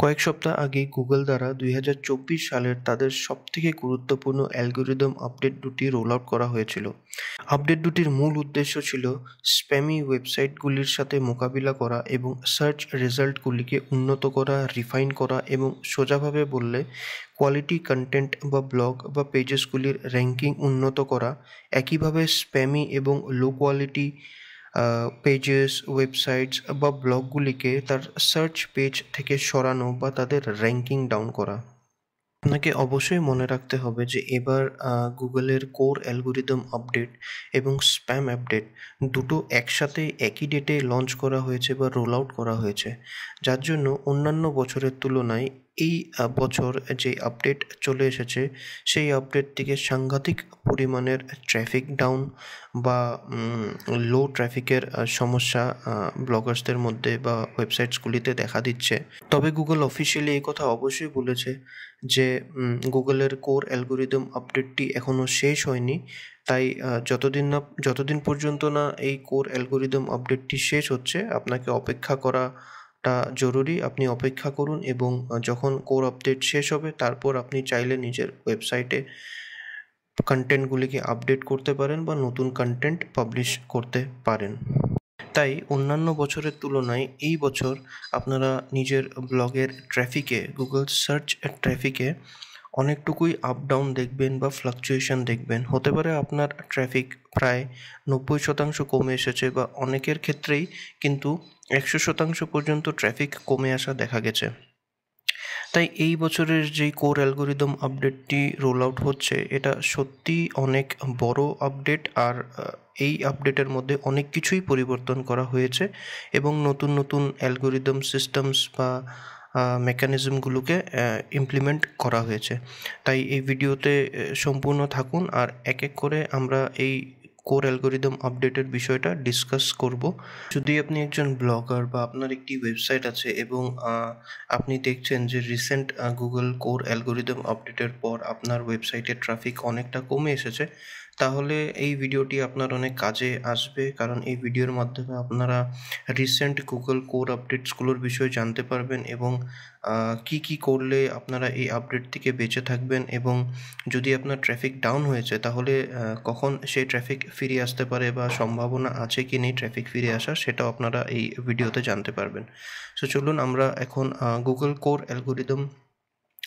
কয়েক সপ্তাহ আগে গুগল দ্বারা দুই সালের তাদের সবথেকে গুরুত্বপূর্ণ অ্যালগোরিদম আপডেট দুটি রোল আউট করা হয়েছিল আপডেট দুটির মূল উদ্দেশ্য ছিল স্প্যামি ওয়েবসাইটগুলির সাথে মোকাবিলা করা এবং সার্চ রেজাল্টগুলিকে উন্নত করা রিফাইন করা এবং সোজাভাবে বললে কোয়ালিটি কন্টেন্ট বা ব্লগ বা পেজেসগুলির র্যাঙ্কিং উন্নত করা একইভাবে স্প্যামি এবং লো কোয়ালিটি পেজেস ওয়েবসাইটস বা ব্লগগুলিকে তার সার্চ পেজ থেকে সরানো বা তাদের র্যাঙ্কিং ডাউন করা আপনাকে অবশ্যই মনে রাখতে হবে যে এবার গুগলের কোর অ্যালগোরিদম আপডেট এবং স্প্যাম আপডেট দুটো একসাথে একই ডেটে লঞ্চ করা হয়েছে বা রোল আউট করা হয়েছে যার জন্য অন্যান্য বছরের তুলনায় এই বছর যে আপডেট চলে এসেছে সেই আপডেট থেকে সাংঘাতিক পরিমাণের ট্রাফিক ডাউন বা লো ট্রাফিকের সমস্যা ব্লগার্সদের মধ্যে বা ওয়েবসাইটসগুলিতে দেখা দিচ্ছে তবে গুগল অফিসিয়ালি এই কথা অবশ্যই বলেছে যে গুগলের কোর অ্যালগোরিদম আপডেটটি এখনও শেষ হয়নি তাই যতদিন না যতদিন পর্যন্ত না এই কোর অ্যালগোরিদম আপডেটটি শেষ হচ্ছে আপনাকে অপেক্ষা করাটা জরুরি আপনি অপেক্ষা করুন এবং যখন কোর আপডেট শেষ হবে তারপর আপনি চাইলে নিজের ওয়েবসাইটে কন্টেন্টগুলিকে আপডেট করতে পারেন বা নতুন কন্টেন্ট পাবলিশ করতে পারেন তাই অন্যান্য বছরের তুলনায় এই বছর আপনারা নিজের ব্লগের ট্র্যাফিকে গুগল সার্চ ট্র্যাফিকে অনেকটুকুই আপ ডাউন দেখবেন বা ফ্লাকচুয়েশন দেখবেন হতে পারে আপনার ট্র্যাফিক প্রায় নব্বই শতাংশ কমে এসেছে বা অনেকের ক্ষেত্রেই কিন্তু একশো শতাংশ পর্যন্ত ট্র্যাফিক কমে আসা দেখা গেছে তাই এই বছরের যেই কোর অ্যালগোরিদম আপডেটটি রোল আউট হচ্ছে এটা সত্যি অনেক বড় আপডেট আর এই আপডেটের মধ্যে অনেক কিছুই পরিবর্তন করা হয়েছে এবং নতুন নতুন অ্যালগোরিদম সিস্টেমস বা মেকানিজমগুলোকে ইমপ্লিমেন্ট করা হয়েছে তাই এই ভিডিওতে সম্পূর্ণ থাকুন আর এক এক করে আমরা এই কোর অ্যালগোরিদম আপডেটের বিষয়টা ডিসকাস করব যদি আপনি একজন ব্লগার বা আপনার একটি ওয়েবসাইট আছে এবং আপনি দেখছেন যে রিসেন্ট গুগল কোর অ্যালগোরিদম আপডেটের পর আপনার ওয়েবসাইটের ট্রাফিক অনেকটা কমে এসেছে তাহলে এই ভিডিওটি আপনার অনেক কাজে আসবে কারণ এই ভিডিওর মাধ্যমে আপনারা রিসেন্ট গুগল কোর আপডেটসগুলোর বিষয়ে জানতে পারবেন এবং কি কি করলে আপনারা এই আপডেট থেকে বেঁচে থাকবেন এবং যদি আপনার ট্রাফিক ডাউন হয়েছে তাহলে কখন সেই ট্রাফিক ফিরে আসতে পারে বা সম্ভাবনা আছে কি নেই ট্রাফিক ফিরে আসা সেটাও আপনারা এই ভিডিওতে জানতে পারবেন সো চলুন আমরা এখন Google core algorithm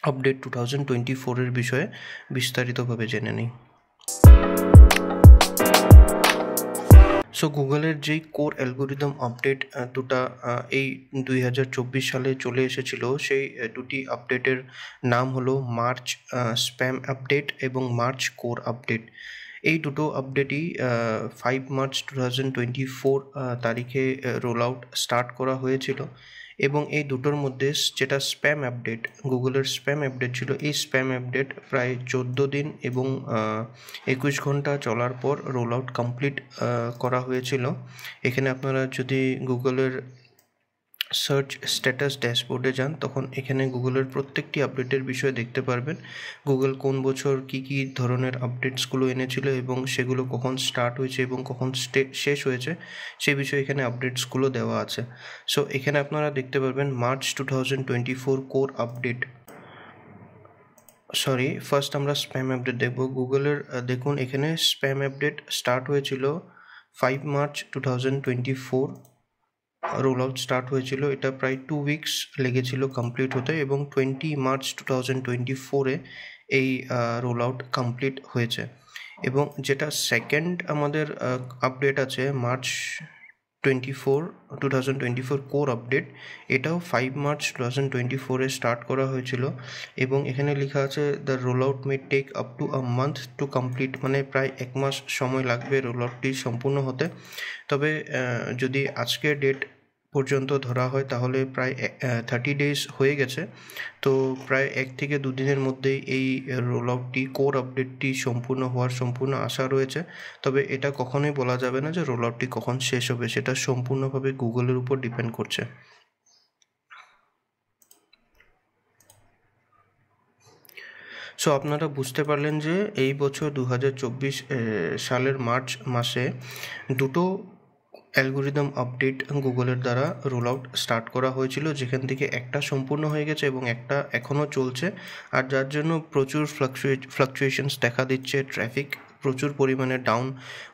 update two thousand twenty ফোরের বিষয়ে বিস্তারিতভাবে জেনে নিই সো গুগলের যেই কোর অ্যালগোরিদম আপডেট দুটা এই দুই হাজার চব্বিশ সালে চলে এসেছিল সেই দুটি আপডেটের নাম হলো মার্চ স্প্যাম আপডেট এবং মার্চ কোর আপডেট এই দুটো আপডেটই five March two thousand twenty four তারিখে রোল আউট স্টার্ট করা হয়েছিল এবং এই দুটোর মধ্যে যেটা স্প্যাম আপডেট গুগলের স্প্যাম আপডেট ছিল এই স্প্যাম আপডেট প্রায় চোদ্দ দিন এবং একুশ ঘন্টা চলার পর রোল আউট কমপ্লিট করা হয়েছিল এখানে আপনারা যদি গুগলের সার্চ স্ট্যাটাস ড্যাশবোর্ডে যান তখন এখানে গুগলের প্রত্যেকটি আপডেটের বিষয়ে দেখতে পারবেন গুগল কোন বছর কি কি ধরনের আপডেটসগুলো এনেছিল এবং সেগুলো কখন স্টার্ট হয়েছে এবং কখন শেষ হয়েছে সে বিষয়ে এখানে আপডেটসগুলো দেওয়া আছে সো এখানে আপনারা দেখতে পারবেন March two thousand twenty four core update sorry first আমরা স্প্যাম আপডেট দেখব গুগলের দেখুন এখানে স্প্যাম আপডেট স্টার্ট হয়েছিল five March two thousand twenty four roll out start হয়েছিল এটা প্রায় টু উইকস লেগেছিল কমপ্লিট হতে এবং twenty March two thousand twenty ফোরে এই রোল আউট কমপ্লিট হয়েছে এবং যেটা সেকেন্ড আমাদের আপডেট আছে March twenty four two thousand twenty four core update এটাও five March two thousand twenty ফোরে স্টার্ট করা হয়েছিল এবং এখানে লেখা আছে the roll out may take up to a month to complete মানে প্রায় এক মাস সময় লাগবে রোল আউটটি সম্পূর্ণ হতে তবে যদি আজকের ডেট পর্যন্ত ধরা হয় তাহলে প্রায় থার্টি ডেজ হয়ে গেছে তো প্রায় এক থেকে দুদিনের মধ্যেই এই রোল আউটটি কোর আপডেটটি সম্পূর্ণ হওয়ার সম্পূর্ণ আশা রয়েছে তবে এটা কখনোই বলা যাবে না যে রোল আউটটি কখন শেষ হবে সেটা সম্পূর্ণভাবে গুগলের উপর ডিপেন্ড করছে সো আপনারা বুঝতে পারলেন যে এই বছর দু সালের মার্চ মাসে দুটো অ্যালগোরিদম আপডেট গুগলের দ্বারা রোল আউট স্টার্ট করা হয়েছিল যেখান থেকে একটা সম্পূর্ণ হয়ে গেছে এবং একটা এখনও চলছে আর যার জন্য প্রচুর ফ্লাকচুয়ে ফ্লাকচুয়েশনস দেখা দিচ্ছে ট্র্যাফিক প্রচুর পরিমাণে ডাউন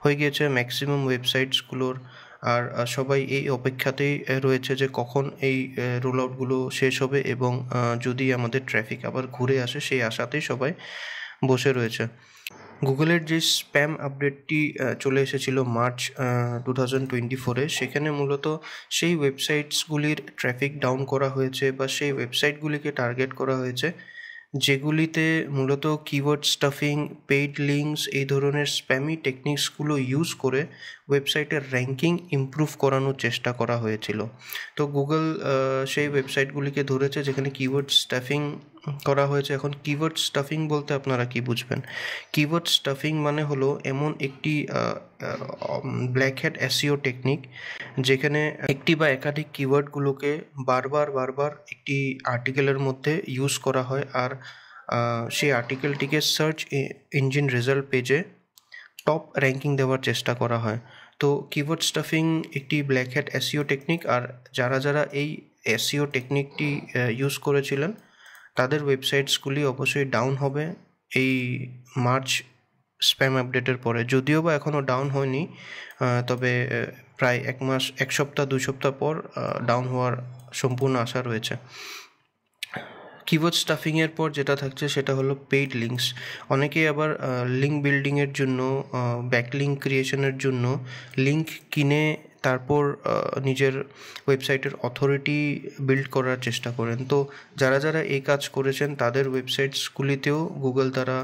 হয়ে গিয়েছে ম্যাক্সিমাম ওয়েবসাইটসগুলোর আর সবাই এই অপেক্ষাতেই রয়েছে যে কখন এই রোল আউটগুলো শেষ হবে এবং যদি আমাদের ট্র্যাফিক আবার ঘুরে আসে সেই আশাতেই সবাই বসে রয়েছে গুগলের যে স্প্যাম আপডেটটি চলে এসেছিল মার্চ টু থাউজেন্ড টোয়েন্টি ফোরে সেখানে মূলত সেই ওয়েবসাইটসগুলির ট্র্যাফিক ডাউন করা হয়েছে বা সেই ওয়েবসাইটগুলিকে টার্গেট করা হয়েছে যেগুলিতে মূলত কিওয়ার্ড স্টাফিং পেইড লিঙ্কস এই ধরনের স্প্যামি টেকনিক্সগুলো ইউজ করে ওয়েবসাইটের র্যাঙ্কিং ইম্প্রুভ করানোর চেষ্টা করা হয়েছিল তো গুগল সেই ওয়েবসাইটগুলিকে ধরেছে যেখানে কিওয়ার্ড স্টাফিং করা হয়েছে এখন কিওয়ার্ড স্টাফিং বলতে আপনারা কি বুঝবেন কিওয়ার্ড স্টাফিং মানে হলো এমন একটি ব্ল্যাক হ্যাট অ্যাসিও টেকনিক যেখানে একটি বা একাধিক কিওয়ার্ডগুলোকে বারবার বারবার একটি আর্টিকেলের মধ্যে ইউজ করা হয় আর সেই আর্টিকেলটিকে সার্চ ইঞ্জিন রেজাল্ট পেজে টপ র্যাঙ্কিং দেওয়ার চেষ্টা করা হয় তো কিবোর্ড স্টাফিং একটি ব্ল্যাক হ্যাট এসিও টেকনিক আর যারা যারা এই এসিও টেকনিকটি ইউজ করেছিলেন তাদের ওয়েবসাইটসগুলি অবশ্যই ডাউন হবে এই মার্চ স্প্যাম আপডেটের পরে যদিও বা এখনও ডাউন হয়নি তবে প্রায় এক মাস এক সপ্তাহ দুই সপ্তাহ পর ডাউন হওয়ার সম্পূর্ণ আশা রয়েছে কিবোর্ড স্টাফিংয়ের পর যেটা থাকছে সেটা হলো পেইড লিঙ্কস অনেকেই আবার লিঙ্ক বিল্ডিংয়ের জন্য ব্যাকলিঙ্ক ক্রিয়েশনের জন্য লিঙ্ক কিনে তারপর নিজের ওয়েবসাইটের অথরিটি বিল্ড করার চেষ্টা করেন তো যারা যারা এই কাজ করেছেন তাদের ওয়েবসাইটসগুলিতেও গুগল দ্বারা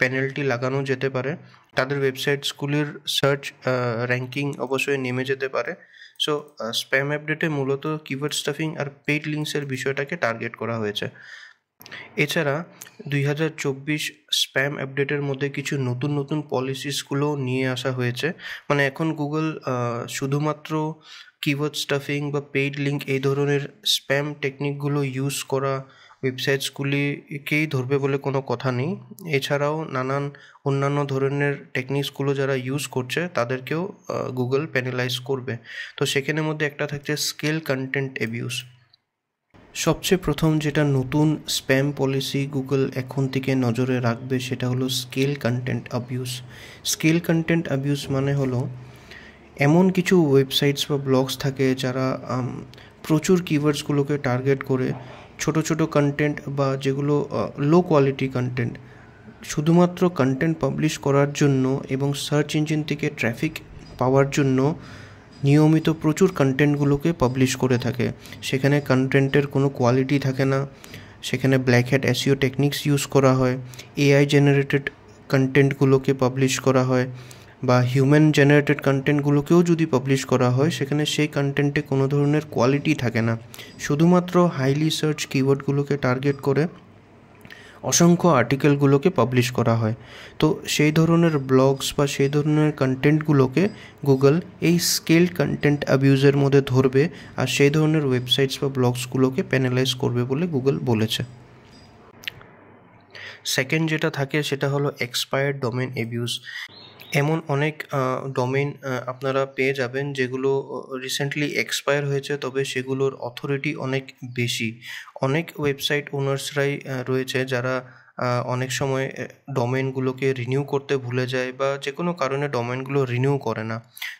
প্যানেলটি লাগানো যেতে পারে তাদের ওয়েবসাইটসগুলির সার্চ র্যাঙ্কিং অবশ্যই নেমে যেতে পারে সো স্প্যাম আপডেটে মূলত কিবোর্ড স্টাফিং আর পেইড লিঙ্কসের বিষয়টাকে টার্গেট করা হয়েছে এছাড়া দুই হাজার চব্বিশ স্প্যাম আপডেটের মধ্যে কিছু নতুন নতুন পলিসিসগুলো নিয়ে আসা হয়েছে মানে এখন গুগল শুধুমাত্র কিওয়ার্ড স্টাফিং বা পেইড লিঙ্ক এই ধরনের স্প্যাম টেকনিকগুলো ইউজ করা ওয়েবসাইটসগুলিকেই ধরবে বলে কোনো কথা নেই এছাড়াও নানান অন্যান্য ধরনের টেকনিক্সগুলো যারা ইউজ করছে তাদেরকেও গুগল প্যানেলাইজ করবে তো সেখানের মধ্যে একটা থাকছে স্কেল কন্টেন্ট অ্যাবিউস সবচেয়ে প্রথম যেটা নতুন স্প্যাম পলিসি গুগল এখন থেকে নজরে রাখবে সেটা হলো scale content abuse scale content abuse মানে হলো এমন কিছু ওয়েবসাইটস বা ব্লগস থাকে যারা প্রচুর কিওয়ার্ডসগুলোকে টার্গেট করে ছোট ছোট কন্টেন্ট বা যেগুলো লো কোয়ালিটি কন্টেন্ট শুধুমাত্র কন্টেন্ট পাবলিশ করার জন্য এবং সার্চ ইঞ্জিন থেকে ট্র্যাফিক পাওয়ার জন্য নিয়মিত প্রচুর কন্টেন্টগুলোকে পাবলিশ করে থাকে সেখানে কন্টেন্টের কোনো কোয়ালিটি থাকে না সেখানে black hat SEO techniques use করা হয় এআই জেনারেটেড কন্টেন্টগুলোকে পাবলিশ করা হয় বা হিউম্যান জেনারেটেড কন্টেন্টগুলোকেও যদি পাবলিশ করা হয় সেখানে সেই কন্টেন্টে কোনো ধরনের কোয়ালিটি থাকে না শুধুমাত্র হাইলি সার্চ কিওয়ার্ডগুলোকে টার্গেট করে অসংখ্য আর্টিকেলগুলোকে পাবলিশ করা হয় তো সেই ধরনের ব্লগস বা সেই ধরনের কন্টেন্টগুলোকে গুগল এই স্কেল কন্টেন্ট অ্যাবিউজের মধ্যে ধরবে আর সেই ধরনের ওয়েবসাইটস বা ব্লগসগুলোকে প্যানালাইজ করবে বলে গুগল বলেছে সেকেন্ড যেটা থাকে সেটা হলো এক্সপায়ার্ড ডোমেন অ্যাবিউজ এমন অনেক ডোমেন আপনারা পেয়ে যাবেন যেগুলো রিসেন্টলি এক্সপায়ার হয়েছে তবে সেগুলোর অথরিটি অনেক বেশি অনেক ওয়েবসাইট ওনার্সরাই রয়েছে যারা অনেক সময় ডোমেনগুলোকে রিনিউ করতে ভুলে যায় বা যে কোনো কারণে ডোমেনগুলো রিনিউ করে না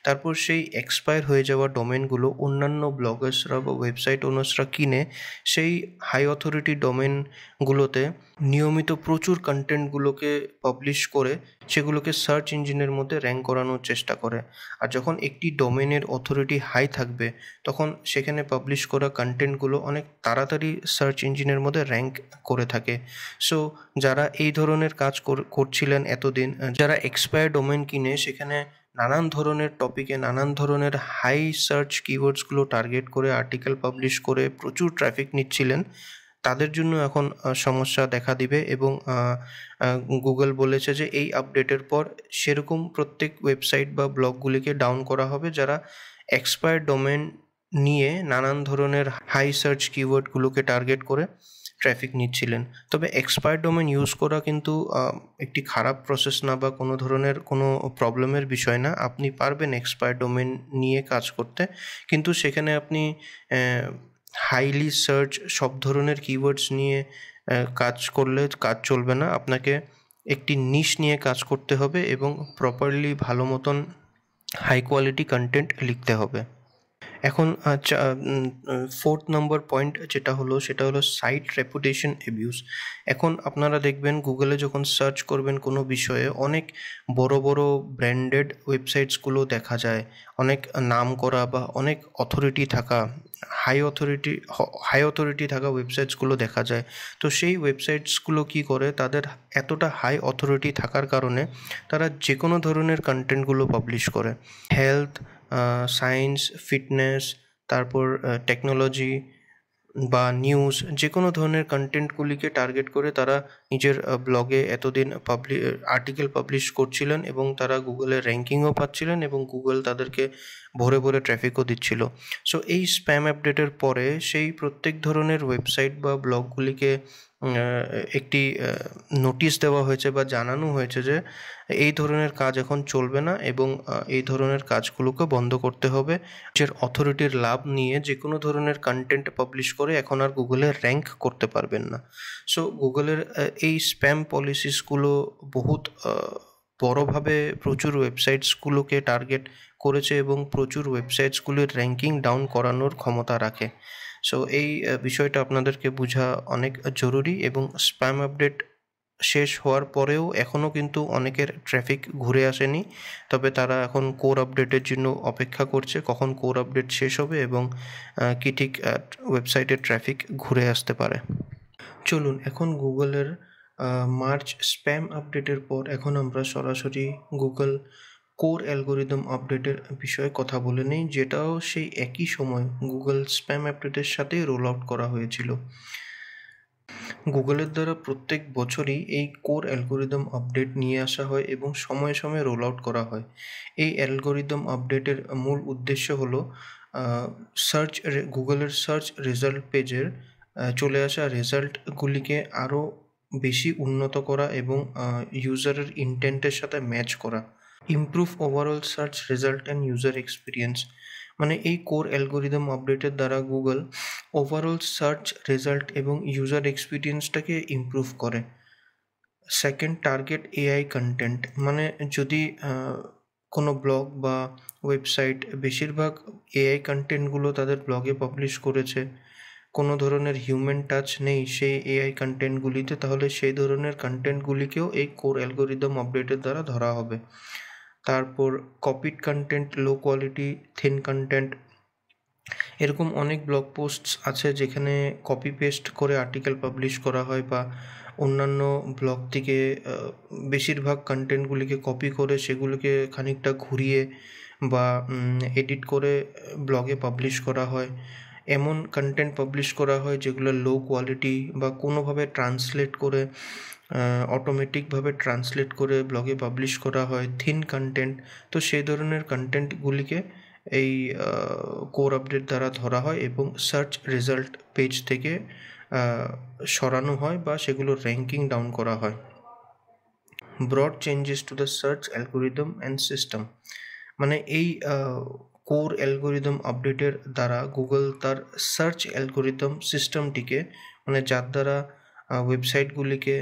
তারপর সেই এক্সপায়ার হয়ে যাওয়া ডোমেনগুলো অন্যান্য ব্লগার্সরা বা ওয়েবসাইট ওনার্সরা কিনে সেই হাই অথরিটি ডোমেনগুলোতে নিয়মিত প্রচুর কন্টেন্টগুলোকে পাবলিশ করে সেগুলোকে সার্চ ইঞ্জিনের মধ্যে র্যাঙ্ক করানোর চেষ্টা করে আর যখন একটি ডোমেনের অথরিটি হাই থাকবে তখন সেখানে পাবলিশ করা কন্টেন্টগুলো অনেক তাড়াতাড়ি সার্চ ইঞ্জিনের মধ্যে র্যাঙ্ক করে থাকে সো যারা এই ধরনের কাজ করছিলেন এতদিন যারা এক্সপায়ার ডোমেন কিনে সেখানে নানান ধরনের টপিকে নানান ধরনের হাই সার্চ কিওয়ার্ডসগুলো টার্গেট করে আর্টিকেল পাবলিশ করে প্রচুর ট্রাফিক নিচ্ছিলেন তাদের জন্য এখন সমস্যা দেখা দিবে এবং গুগল বলেছে যে এই আপডেটের পর সেরকম প্রত্যেক ওয়েবসাইট বা ব্লগগুলিকে ডাউন করা হবে যারা এক্সপায়ার ডোমেন নিয়ে নানান ধরনের হাই সার্চ কিওয়ার্ডগুলোকে টার্গেট করে ট্র্যাফিক নিচ্ছিলেন তবে এক্সপায়ার ডোমেন ইউজ করা কিন্তু একটি খারাপ প্রসেস না বা কোনো ধরনের কোনো প্রবলেমের বিষয় না আপনি পারবেন এক্সপায়ার ডোমেন নিয়ে কাজ করতে কিন্তু সেখানে আপনি হাইলি সার্চ সব ধরনের কিওয়ার্ডস নিয়ে কাজ করলে কাজ চলবে না আপনাকে একটি নিশ নিয়ে কাজ করতে হবে এবং প্রপারলি ভালো মতন হাই কোয়ালিটি কন্টেন্ট লিখতে হবে এখন ফোর্থ নম্বর পয়েন্ট যেটা হলো সেটা হলো সাইট রেপুটেশন অ্যাবিউজ এখন আপনারা দেখবেন গুগলে যখন সার্চ করবেন কোনো বিষয়ে অনেক বড় বড় ব্র্যান্ডেড ওয়েবসাইটসগুলো দেখা যায় অনেক নাম করা বা অনেক অথরিটি থাকা হাই অথরিটি হাই অথরিটি থাকা ওয়েবসাইটসগুলো দেখা যায় তো সেই ওয়েবসাইটসগুলো কি করে তাদের এতটা হাই অথরিটি থাকার কারণে তারা যে কোনো ধরনের কন্টেন্টগুলো পাবলিশ করে হেলথ সায়েন্স ফিটনেস তারপর টেকনোলজি বা নিউজ যে কোনো ধরনের কন্টেন্টগুলিকে টার্গেট করে তারা নিজের ব্লগে এতদিন পাবলি আর্টিকেল পাবলিশ করছিলেন এবং তারা গুগলে র্যাঙ্কিংও পাচ্ছিলেন এবং গুগল তাদেরকে ভরে ভরে ট্র্যাফিকও দিচ্ছিল সো এই স্প্যাম আপডেটের পরে সেই প্রত্যেক ধরনের ওয়েবসাইট বা ব্লগগুলিকে একটি নোটিশ দেওয়া হয়েছে বা জানানো হয়েছে যে এই ধরনের কাজ এখন চলবে না এবং এই ধরনের কাজগুলোকে বন্ধ করতে হবে যে অথরিটির লাভ নিয়ে যে কোনো ধরনের কন্টেন্ট পাবলিশ করে এখন আর গুগলে র্যাঙ্ক করতে পারবেন না সো গুগলের এই স্প্যাম পলিসিসগুলো বহুত বড়োভাবে প্রচুর ওয়েবসাইটসগুলোকে টার্গেট করেছে এবং প্রচুর ওয়েবসাইটসগুলির র্যাঙ্কিং ডাউন করানোর ক্ষমতা রাখে সো এই বিষয়টা আপনাদেরকে বোঝা অনেক জরুরি এবং স্প্যাম আপডেট শেষ হওয়ার পরেও এখনও কিন্তু অনেকের ট্র্যাফিক ঘুরে আসেনি তবে তারা এখন কোর আপডেটের জন্য অপেক্ষা করছে কখন কোর আপডেট শেষ হবে এবং কি ঠিক ওয়েবসাইটের ট্র্যাফিক ঘুরে আসতে পারে চলুন এখন গুগলের মার্চ স্প্যাম আপডেটের পর এখন আমরা সরাসরি গুগল কোর অ্যালগোরিদম আপডেটের বিষয়ে কথা বলে নেই যেটাও সেই একই সময় গুগল স্প্যাম আপডেটের সাথে রোল আউট করা হয়েছিল গুগলের দ্বারা প্রত্যেক বছরই এই কোর অ্যালগোরিদম আপডেট নিয়ে আসা হয় এবং সময়ে সময়ে রোল আউট করা হয় এই অ্যালগোরিদম আপডেটের মূল উদ্দেশ্য হল সার্চ গুগলের সার্চ রেজাল্ট পেজের চলে আসা রেজাল্টগুলিকে আরও বেশি উন্নত করা এবং ইউজারের ইন্টেন্টের সাথে ম্যাচ করা improve overall search result and user experience মানে এই কোর অ্যালগোরিদম আপডেটের দ্বারা গুগল ওভারঅল সার্চ রেজাল্ট এবং ইউজার এক্সপিরিয়েন্সটাকে ইমপ্রুভ করে সেকেন্ড টার্গেট এআই কন্টেন্ট মানে যদি কোনো ব্লগ বা ওয়েবসাইট বেশিরভাগ এআই কন্টেন্টগুলো তাদের ব্লগে পাবলিশ করেছে কোনো ধরনের হিউম্যান টাচ নেই সেই এআই কন্টেন্টগুলিতে তাহলে সেই ধরনের কন্টেন্টগুলিকেও এই কোর অ্যালগোরিদম আপডেটের দ্বারা ধরা হবে তারপর copied content low quality thin content এরকম অনেক ব্লগ পোস্টস আছে যেখানে কপি পেস্ট করে আর্টিকেল পাবলিশ করা হয় বা অন্যান্য ব্লগ থেকে বেশিরভাগ কন্টেন্টগুলিকে কপি করে সেগুলিকে খানিকটা ঘুরিয়ে বা এডিট করে ব্লগে পাবলিশ করা হয় এমন কন্টেন্ট পাবলিশ করা হয় যেগুলো লো কোয়ালিটি বা কোনোভাবে ট্রান্সলেট করে অটোমেটিকভাবে ট্রান্সলেট করে ব্লগে পাবলিশ করা হয় থিন কন্টেন্ট তো সেই ধরনের কন্টেন্টগুলিকে এই কোর আপডেট দ্বারা ধরা হয় এবং সার্চ রেজাল্ট পেজ থেকে সরানো হয় বা সেগুলো র্যাঙ্কিং ডাউন করা হয় broad changes to the search algorithm and system মানে এই কোর অ্যালগোরিদম আপডেটের দ্বারা গুগল তার সার্চ অ্যালগোরিদম সিস্টেমটিকে মানে যার দ্বারা ওয়েবসাইটগুলিকে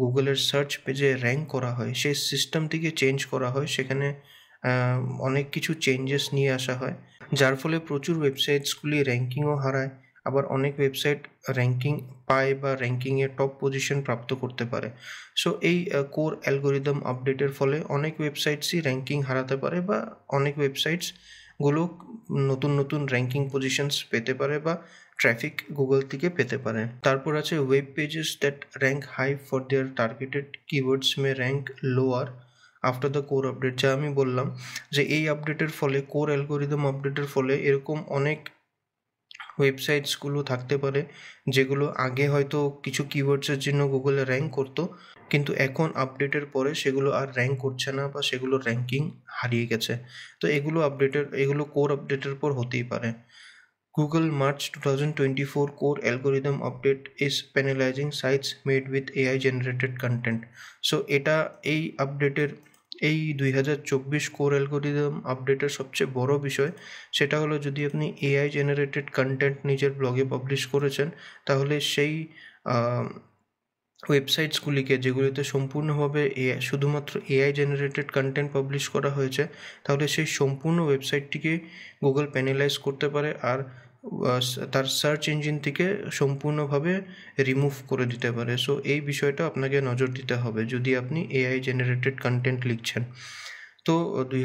গুগলের সার্চ পেজে র্যাঙ্ক করা হয় সেই সিস্টেমটিকে চেঞ্জ করা হয় সেখানে অনেক কিছু চেঞ্জেস নিয়ে আসা হয় যার ফলে প্রচুর ওয়েবসাইটসগুলি র্যাঙ্কিংও হারায় আবার অনেক ওয়েবসাইট র্যাঙ্কিং পায় বা র্যাঙ্কিংয়ে টপ পজিশন প্রাপ্ত করতে পারে সো এই কোর অ্যালগোরিদম আপডেটের ফলে অনেক ওয়েবসাইটসই র্যাঙ্কিং হারাতে পারে বা অনেক ওয়েবসাইটস গুলো নতুন নতুন র্যাঙ্কিং পজিশনস পেতে পারে বা ট্র্যাফিক গুগল থেকে পেতে পারে তারপর আছে web pages that rank high for their targeted keywords may rank lower after the core update যা আমি বললাম যে এই আপডেটের ফলে কোর অ্যালগোরিদম আপডেটের ফলে এরকম অনেক ওয়েবসাইটসগুলো থাকতে পারে যেগুলো আগে হয়তো কিছু কিওয়ার্ডসের জন্য গুগলে র্যাঙ্ক করতো কিন্তু এখন আপডেটের পরে সেগুলো আর র্যাঙ্ক করছে না বা সেগুলোর র্যাঙ্কিং হারিয়ে গেছে তো এগুলো আপডেটের এগুলো কোর আপডেটের পর হতেই পারে Google March two thousand twenty four core algorithm update is penalizing sites made with AI generated content so এটা এই আপডেটের এই দুই হাজার চব্বিশ কোর অ্যালগোরিদম আপডেটের সবচেয়ে বড় বিষয় সেটা হলো যদি আপনি এআই জেনারেটেড কন্টেন্ট নিজের ব্লগে পাবলিশ করেছেন তাহলে সেই ওয়েবসাইটসগুলিকে যেগুলিতে সম্পূর্ণভাবে এ শুধুমাত্র এআই জেনারেটেড কন্টেন্ট পাবলিশ করা হয়েছে তাহলে সেই সম্পূর্ণ ওয়েবসাইটটিকে গুগল প্যানেলাইজ করতে পারে আর তার সার্চ ইঞ্জিন থেকে সম্পূর্ণভাবে রিমুভ করে দিতে পারে সো এই বিষয়টা আপনাকে নজর দিতে হবে যদি আপনি এআই জেনারেটেড কন্টেন্ট লিখছেন তো দুই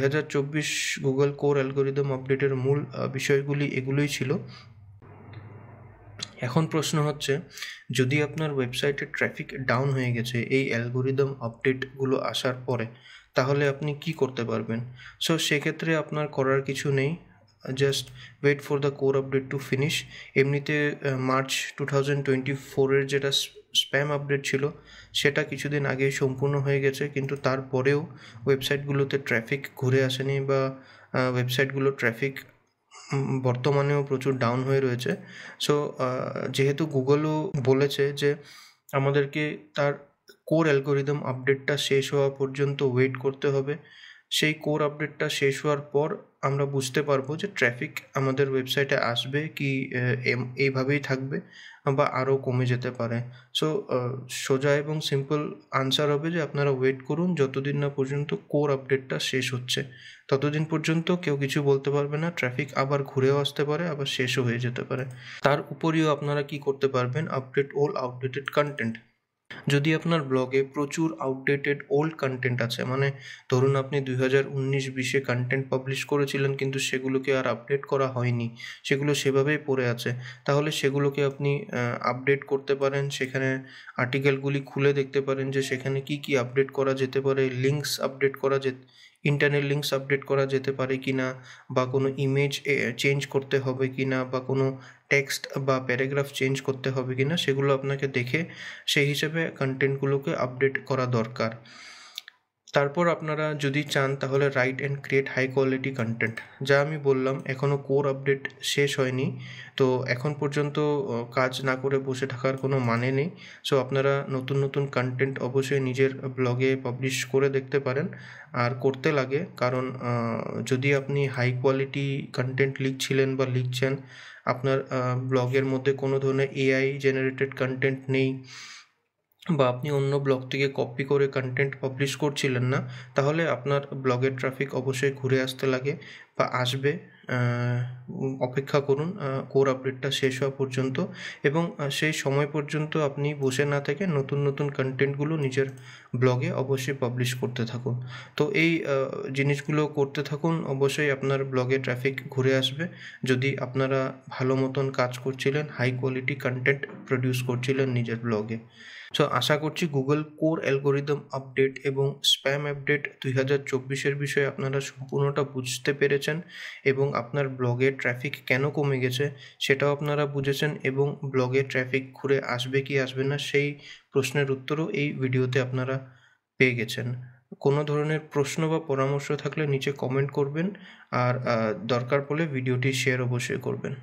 গুগল কোর অ্যালগোরিদম আপডেটের মূল বিষয়গুলি এগুলোই ছিল এখন প্রশ্ন হচ্ছে যদি আপনার ওয়েবসাইটে ট্রাফিক ডাউন হয়ে গেছে এই অ্যালগোরিদম আপডেটগুলো আসার পরে তাহলে আপনি কি করতে পারবেন সো সেক্ষেত্রে আপনার করার কিছু নেই just wait for the core update to finish এমনিতে মার্চ টু থাউজেন্ড টোয়েন্টি ফোরের যেটা স্প্যাম আপডেট ছিল সেটা কিছুদিন আগে সম্পূর্ণ হয়ে গেছে কিন্তু তারপরেও ওয়েবসাইটগুলোতে ট্র্যাফিক ঘুরে আসেনি বা ওয়েবসাইটগুলো ট্র্যাফিক বর্তমানেও প্রচুর ডাউন হয়ে রয়েছে সো যেহেতু গুগলও বলেছে যে আমাদেরকে তার কোর অ্যালগোরিদম আপডেটটা শেষ হওয়া পর্যন্ত ওয়েট করতে হবে সেই কোর আপডেটটা শেষ হওয়ার পর আমরা বুঝতে পারবো যে ট্র্যাফিক আমাদের ওয়েবসাইটে আসবে কি এইভাবেই থাকবে বা আরও কমে যেতে পারে সো সোজা এবং সিম্পল আনসার হবে যে আপনারা ওয়েট করুন যতদিন না পর্যন্ত কোর আপডেটটা শেষ হচ্ছে ততদিন পর্যন্ত কেউ কিছু বলতে পারবে না ট্রাফিক আবার ঘুরেও আসতে পারে আবার শেষও হয়ে যেতে পারে তার উপরেও আপনারা কি করতে পারবেন আপডেট অল আপডেটেড কন্টেন্ট যদি আপনার ব্লগে প্রচুর আউটডেটেড ওল্ড কন্টেন্ট আছে মানে ধরুন আপনি দুই হাজার উনিশ বিশে কন্টেন্ট পাবলিশ করেছিলেন কিন্তু সেগুলোকে আর আপডেট করা হয়নি সেগুলো সেভাবেই পড়ে আছে তাহলে সেগুলোকে আপনি আপডেট করতে পারেন সেখানে আর্টিকেলগুলি খুলে দেখতে পারেন যে সেখানে কি কি আপডেট করা যেতে পারে লিঙ্কস আপডেট করা যে ইন্টারনেট লিঙ্কস আপডেট করা যেতে পারে কি না বা কোনো ইমেজ চেঞ্জ করতে হবে কি না বা কোনো টেক্সট বা প্যারাগ্রাফ চেঞ্জ করতে হবে কি না সেগুলো আপনাকে দেখে সেই হিসেবে কন্টেন্টগুলোকে আপডেট করা দরকার তারপর আপনারা যদি চান তাহলে write and create high quality content যা আমি বললাম এখনও কোর আপডেট শেষ হয়নি তো এখন পর্যন্ত কাজ না করে বসে থাকার কোনো মানে নেই সো আপনারা নতুন নতুন কন্টেন্ট অবশ্যই নিজের ব্লগে পাবলিশ করে দেখতে পারেন আর করতে লাগে কারণ যদি আপনি হাই কোয়ালিটি কন্টেন্ট লিখছিলেন বা লিখছেন আপনার ব্লগের মধ্যে কোনো ধরনের এআই জেনারেটেড কন্টেন্ট নেই বা আপনি অন্য ব্লগ থেকে কপি করে কন্টেন্ট পাবলিশ করছিলেন না তাহলে আপনার ব্লগের ট্রাফিক অবশ্যই ঘুরে আসতে লাগে বা আসবে অপেক্ষা করুন কোর আপডেটটা শেষ হওয়া পর্যন্ত এবং সেই সময় পর্যন্ত আপনি বসে না থেকে নতুন নতুন কন্টেন্টগুলো নিজের ব্লগে অবশ্যই পাবলিশ করতে থাকুন তো এই জিনিসগুলো করতে থাকুন অবশ্যই আপনার ব্লগে ট্রাফিক ঘুরে আসবে যদি আপনারা ভালো মতন কাজ করছিলেন হাই কোয়ালিটি কন্টেন্ট প্রডিউস করছিলেন নিজের ব্লগে সো আশা করছি গুগল কোর অ্যালগোরিদম আপডেট এবং স্প্যাম আপডেট দুই হাজার চব্বিশের বিষয়ে আপনারা সম্পূর্ণটা বুঝতে পেরেছেন এবং আপনার ব্লগে ট্রাফিক কেন কমে গেছে সেটাও আপনারা বুঝেছেন এবং ব্লগে ট্রাফিক ঘুরে আসবে কি আসবে না সেই প্রশ্নের উত্তরও এই ভিডিওতে আপনারা পেয়ে গেছেন কোনো ধরনের প্রশ্ন বা পরামর্শ থাকলে নিচে কমেন্ট করবেন আর দরকার পড়লে ভিডিওটি শেয়ার অবশ্যই করবেন